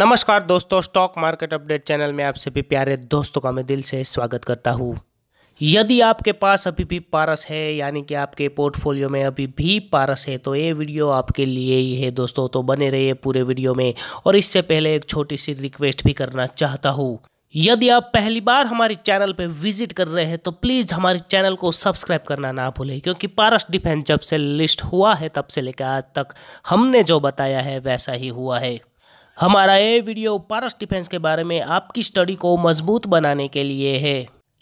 नमस्कार दोस्तों stock market update channel में आप सभी प्यारे दोस्तों का मैं दिल से स्वागत करता हूँ यदि आपके पास अभी भी पारस है यानी कि आपके पोर्टफोलियो में अभी भी पारस है तो ये वीडियो आपके लिए ही है दोस्तों तो बने रहिए पूरे वीडियो में और इससे पहले एक छोटी सी रिक्वेस्ट भी करना चाहता हूँ यदि आप पहली बार हमारे चैनल पर विजिट कर रहे हैं तो प्लीज़ हमारे चैनल को सब्सक्राइब करना ना भूलें क्योंकि पारस डिफेंस जब से लिस्ट हुआ है तब से लेकर आज तक हमने जो बताया है वैसा ही हुआ है हमारा ये वीडियो पारस डिफेंस के बारे में आपकी स्टडी को मजबूत बनाने के लिए है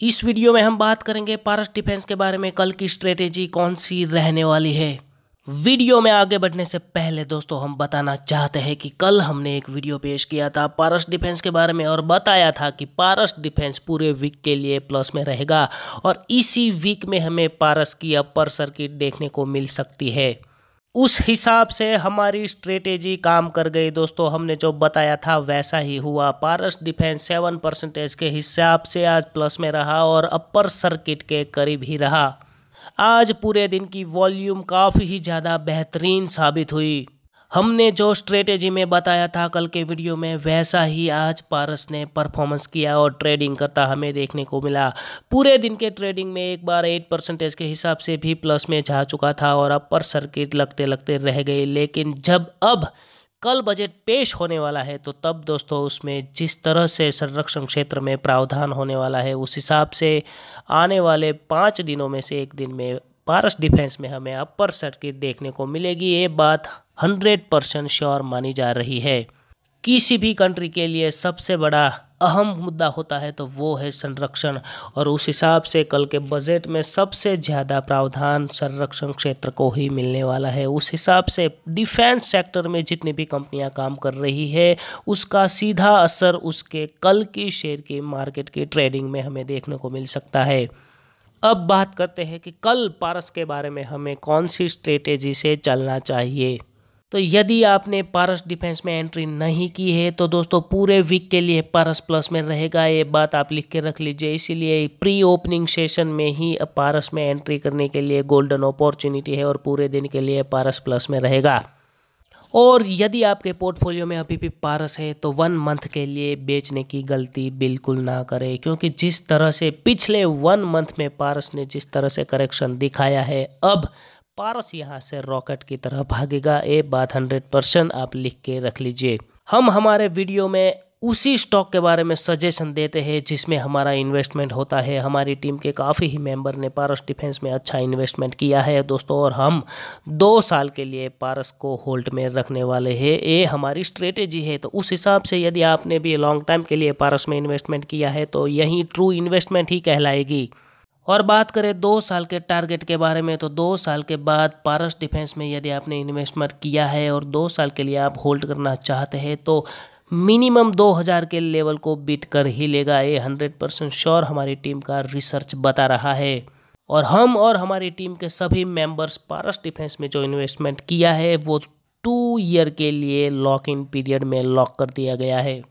इस वीडियो में हम बात करेंगे पारस डिफेंस के बारे में कल की स्ट्रेटेजी कौन सी रहने वाली है वीडियो में आगे बढ़ने से पहले दोस्तों हम बताना चाहते हैं कि कल हमने एक वीडियो पेश किया था पारस डिफेंस के बारे में और बताया था कि पारस डिफेंस पूरे वीक के लिए प्लस में रहेगा और इसी वीक में हमें पारस की अपर सर्किट देखने को मिल सकती है उस हिसाब से हमारी स्ट्रेटेजी काम कर गई दोस्तों हमने जो बताया था वैसा ही हुआ पारस डिफेंस सेवन परसेंटेज के हिसाब से आज प्लस में रहा और अपर सर्किट के करीब ही रहा आज पूरे दिन की वॉल्यूम काफ़ी ही ज़्यादा बेहतरीन साबित हुई हमने जो स्ट्रेटेजी में बताया था कल के वीडियो में वैसा ही आज पारस ने परफॉर्मेंस किया और ट्रेडिंग करता हमें देखने को मिला पूरे दिन के ट्रेडिंग में एक बार एट परसेंटेज के हिसाब से भी प्लस में जा चुका था और अपर सर्किट लगते लगते रह गए लेकिन जब अब कल बजट पेश होने वाला है तो तब दोस्तों उसमें जिस तरह से संरक्षण क्षेत्र में प्रावधान होने वाला है उस हिसाब से आने वाले पाँच दिनों में से एक दिन में पारस डिफेंस में हमें अपर सर्किट देखने को मिलेगी ये बात हंड्रेड परसेंट श्योर मानी जा रही है किसी भी कंट्री के लिए सबसे बड़ा अहम मुद्दा होता है तो वो है संरक्षण और उस हिसाब से कल के बजट में सबसे ज़्यादा प्रावधान संरक्षण क्षेत्र को ही मिलने वाला है उस हिसाब से डिफेंस सेक्टर में जितनी भी कंपनियां काम कर रही है उसका सीधा असर उसके कल की शेयर की मार्केट की ट्रेडिंग में हमें देखने को मिल सकता है अब बात करते हैं कि कल पारस के बारे में हमें कौन सी स्ट्रेटेजी से चलना चाहिए तो यदि आपने पारस डिफेंस में एंट्री नहीं की है तो दोस्तों पूरे वीक के लिए पारस प्लस में रहेगा ये बात आप लिख के रख लीजिए इसीलिए प्री ओपनिंग सेशन में ही पारस में एंट्री करने के लिए गोल्डन अपॉर्चुनिटी है और पूरे दिन के लिए पारस प्लस में रहेगा और यदि आपके पोर्टफोलियो में अभी भी पारस है तो वन मंथ के लिए बेचने की गलती बिल्कुल ना करें क्योंकि जिस तरह से पिछले वन मंथ में पारस ने जिस तरह से करेक्शन दिखाया है अब पारस यहाँ से रॉकेट की तरह भागेगा ये बात हंड्रेड परसेंट आप लिख के रख लीजिए हम हमारे वीडियो में उसी स्टॉक के बारे में सजेशन देते हैं जिसमें हमारा इन्वेस्टमेंट होता है हमारी टीम के काफ़ी ही मेंबर ने पारस डिफेंस में अच्छा इन्वेस्टमेंट किया है दोस्तों और हम दो साल के लिए पारस को होल्ड में रखने वाले हैं ये हमारी स्ट्रेटेजी है तो उस हिसाब से यदि आपने भी लॉन्ग टाइम के लिए पारस में इन्वेस्टमेंट किया है तो यही ट्रू इन्वेस्टमेंट ही कहलाएगी और बात करें दो साल के टारगेट के बारे में तो दो साल के बाद पारस डिफेंस में यदि आपने इन्वेस्टमेंट किया है और दो साल के लिए आप होल्ड करना चाहते हैं तो मिनिमम 2000 के लेवल को बीट कर ही लेगा ये 100 परसेंट श्योर हमारी टीम का रिसर्च बता रहा है और हम और हमारी टीम के सभी मेंबर्स पारस डिफेंस में जो इन्वेस्टमेंट किया है वो टू ईयर के लिए लॉक इन पीरियड में लॉक कर दिया गया है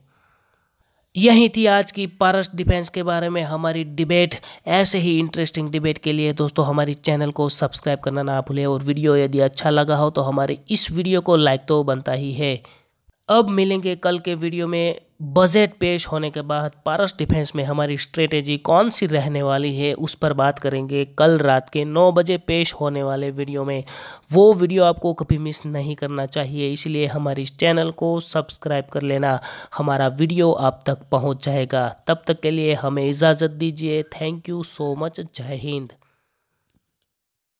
यही थी आज की पारस डिफेंस के बारे में हमारी डिबेट ऐसे ही इंटरेस्टिंग डिबेट के लिए दोस्तों हमारी चैनल को सब्सक्राइब करना ना भूले और वीडियो यदि अच्छा लगा हो तो हमारे इस वीडियो को लाइक तो बनता ही है अब मिलेंगे कल के वीडियो में बजट पेश होने के बाद पारस डिफेंस में हमारी स्ट्रेटेजी कौन सी रहने वाली है उस पर बात करेंगे कल रात के 9 बजे पेश होने वाले वीडियो में वो वीडियो आपको कभी मिस नहीं करना चाहिए इसलिए हमारे इस चैनल को सब्सक्राइब कर लेना हमारा वीडियो आप तक पहुंच जाएगा तब तक के लिए हमें इजाज़त दीजिए थैंक यू सो मच जय हिंद